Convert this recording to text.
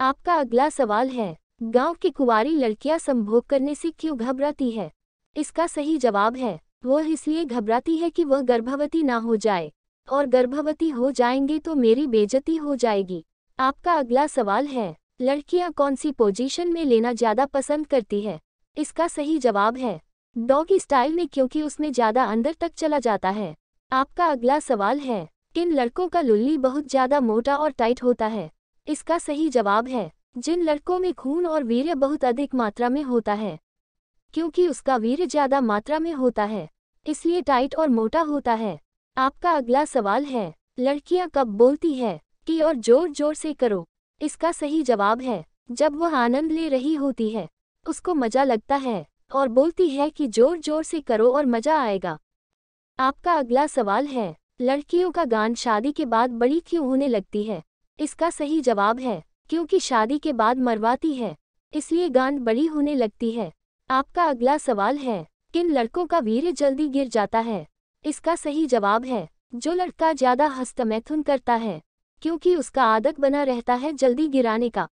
आपका अगला सवाल है गांव की कुंवारी लड़कियां संभोग करने से क्यों घबराती है इसका सही जवाब है वह इसलिए घबराती है कि वह गर्भवती ना हो जाए और गर्भवती हो जाएंगे तो मेरी बेजती हो जाएगी आपका अगला सवाल है लड़कियां कौन सी पोजीशन में लेना ज़्यादा पसंद करती है इसका सही जवाब है डॉगी स्टाइल में क्योंकि उसमें ज़्यादा अंदर तक चला जाता है आपका अगला सवाल है किन लड़कों का लुल्ली बहुत ज़्यादा मोटा और टाइट होता है इसका सही जवाब है जिन लड़कों में खून और वीर्य बहुत अधिक मात्रा में होता है क्योंकि उसका वीर्य ज्यादा मात्रा में होता है इसलिए टाइट और मोटा होता है आपका अगला सवाल है लड़कियां कब बोलती है कि और जोर जोर से करो इसका सही जवाब है जब वह आनंद ले रही होती है उसको मजा लगता है और बोलती है कि जोर जोर से करो और मजा आएगा आपका अगला सवाल है लड़कियों का गान शादी के बाद बड़ी क्यों होने लगती है इसका सही जवाब है क्योंकि शादी के बाद मरवाती है इसलिए गांध बड़ी होने लगती है आपका अगला सवाल है किन लड़कों का वीर जल्दी गिर जाता है इसका सही जवाब है जो लड़का ज्यादा हस्तमैथुन करता है क्योंकि उसका आदत बना रहता है जल्दी गिराने का